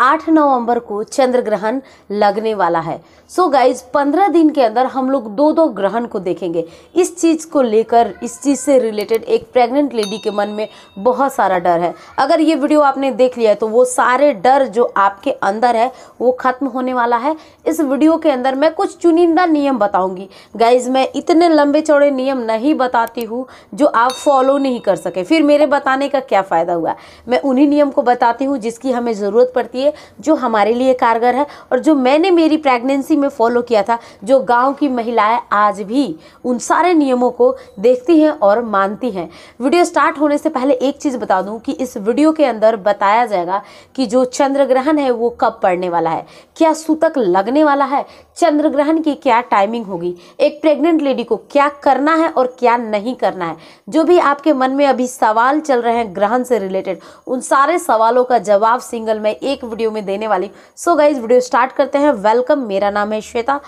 आठ नवंबर को चंद्र ग्रहण लगने वाला है सो गाइज पंद्रह दिन के अंदर हम लोग दो दो ग्रहण को देखेंगे इस चीज़ को लेकर इस चीज़ से रिलेटेड एक प्रेग्नेंट लेडी के मन में बहुत सारा डर है अगर ये वीडियो आपने देख लिया है तो वो सारे डर जो आपके अंदर है वो ख़त्म होने वाला है इस वीडियो के अंदर मैं कुछ चुनिंदा नियम बताऊंगी गाइज मैं इतने लंबे चौड़े नियम नहीं बताती हूँ जो आप फॉलो नहीं कर सके फिर मेरे बताने का क्या फ़ायदा हुआ मैं उन्हीं नियम को बताती हूँ जिसकी हमें ज़रूरत पड़ती है चाहिए जो हमारे लिए कारगर है और जो मैंने मेरी प्रेगनेंसी में फॉलो किया था जो गांव की महिलाएं आज भी उन सारे नियमों को देखती हैं और मानती हैं वीडियो स्टार्ट होने से पहले एक चीज़ बता दूँ कि इस वीडियो के अंदर बताया जाएगा कि जो चंद्र ग्रहण है वो कब पड़ने वाला है क्या सूतक लगने वाला है चंद्र ग्रहण की क्या टाइमिंग होगी एक प्रेग्नेंट लेडी को क्या करना है और क्या नहीं करना है जो भी आपके मन में अभी सवाल चल रहे हैं ग्रहण से रिलेटेड उन सारे सवालों का जवाब सिंगल में एक वीडियो में देने वाली so so guys video start करते हैं वेलकम मेरा नाम है श्वेता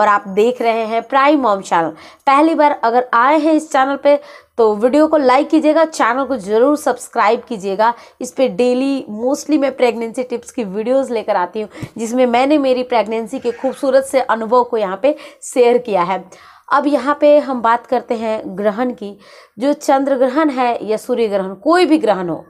और आप देख रहे हैं प्राइम मॉम चैनल पहली बार अगर आए हैं इस चैनल पे तो वीडियो को लाइक कीजिएगा चैनल को ज़रूर सब्सक्राइब कीजिएगा इस पर डेली मोस्टली मैं प्रेगनेंसी टिप्स की वीडियोस लेकर आती हूँ जिसमें मैंने मेरी प्रेगनेंसी के खूबसूरत से अनुभव को यहाँ पे शेयर किया है अब यहाँ पे हम बात करते हैं ग्रहण की जो चंद्र ग्रहण है या सूर्य ग्रहण कोई भी ग्रहण हो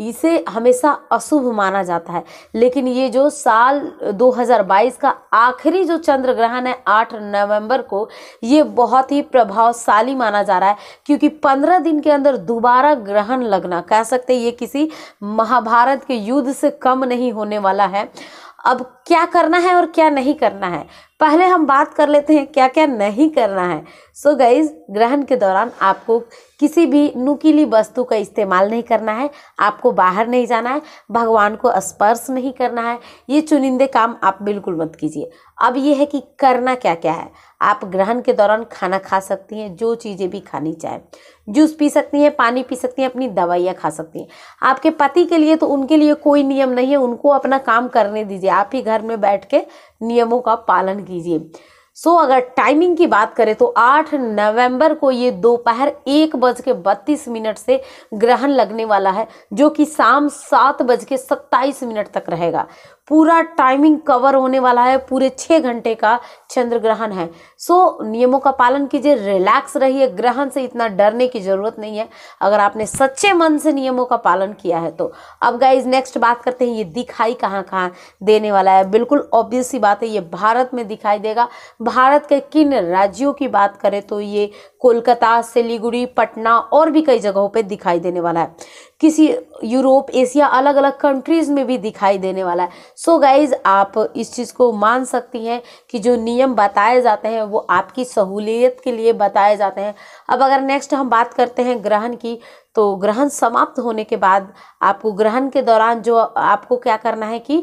इसे हमेशा अशुभ माना जाता है लेकिन ये जो साल 2022 का आखिरी जो चंद्र ग्रहण है 8 नवंबर को ये बहुत ही प्रभावशाली माना जा रहा है क्योंकि 15 दिन के अंदर दोबारा ग्रहण लगना कह सकते ये किसी महाभारत के युद्ध से कम नहीं होने वाला है अब क्या करना है और क्या नहीं करना है पहले हम बात कर लेते हैं क्या क्या नहीं करना है सो so गाइज ग्रहण के दौरान आपको किसी भी नुकीली वस्तु का इस्तेमाल नहीं करना है आपको बाहर नहीं जाना है भगवान को स्पर्श नहीं करना है ये चुनिंदे काम आप बिल्कुल मत कीजिए अब ये है कि करना क्या क्या है आप ग्रहण के दौरान खाना खा सकती हैं जो चीज़ें भी खानी चाहें जूस पी सकती हैं पानी पी सकती हैं अपनी दवाइयाँ खा सकती हैं आपके पति के लिए तो उनके लिए कोई नियम नहीं है उनको अपना काम करने दीजिए आप ही घर में बैठ के नियमों का पालन कीजिए सो so, अगर टाइमिंग की बात करें तो 8 नवंबर को ये दोपहर एक बज के बत्तीस मिनट से ग्रहण लगने वाला है जो कि शाम सात बज के सत्ताईस मिनट तक रहेगा पूरा टाइमिंग कवर होने वाला है पूरे छः घंटे का चंद्र ग्रहण है सो नियमों का पालन कीजिए रिलैक्स रहिए ग्रहण से इतना डरने की ज़रूरत नहीं है अगर आपने सच्चे मन से नियमों का पालन किया है तो अब गाइज नेक्स्ट बात करते हैं ये दिखाई कहाँ कहाँ देने वाला है बिल्कुल ऑब्वियस सी बात है ये भारत में दिखाई देगा भारत के किन राज्यों की बात करें तो ये कोलकाता सिलीगुड़ी पटना और भी कई जगहों पर दिखाई देने वाला है किसी यूरोप एशिया अलग अलग कंट्रीज़ में भी दिखाई देने वाला है सो so गाइज़ आप इस चीज़ को मान सकती हैं कि जो नियम बताए जाते हैं वो आपकी सहूलियत के लिए बताए जाते हैं अब अगर नेक्स्ट हम बात करते हैं ग्रहण की तो ग्रहण समाप्त होने के बाद आपको ग्रहण के दौरान जो आपको क्या करना है कि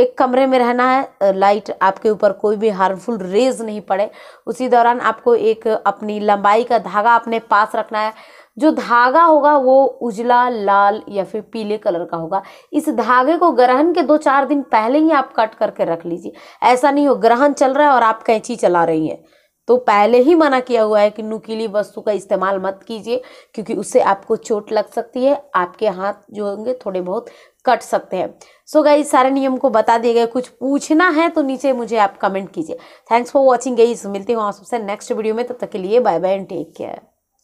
एक कमरे में रहना है लाइट आपके ऊपर कोई भी हार्मफुल रेज नहीं पड़े उसी दौरान आपको एक अपनी लंबाई का धागा अपने पास रखना है जो धागा होगा वो उजला लाल या फिर पीले कलर का होगा इस धागे को ग्रहण के दो चार दिन पहले ही आप कट करके रख लीजिए ऐसा नहीं हो ग्रहण चल रहा है और आप कैंची चला रही हैं तो पहले ही मना किया हुआ है कि नुकीली वस्तु का इस्तेमाल मत कीजिए क्योंकि उससे आपको चोट लग सकती है आपके हाथ जो होंगे थोड़े बहुत कट सकते हैं सो गई सारे नियम को बता दिए गए कुछ पूछना है तो नीचे मुझे आप कमेंट कीजिए थैंक्स फॉर वॉचिंग गई मिलती हूँ आप सबसे नेक्स्ट वीडियो में तब तक के लिए bye bye and take care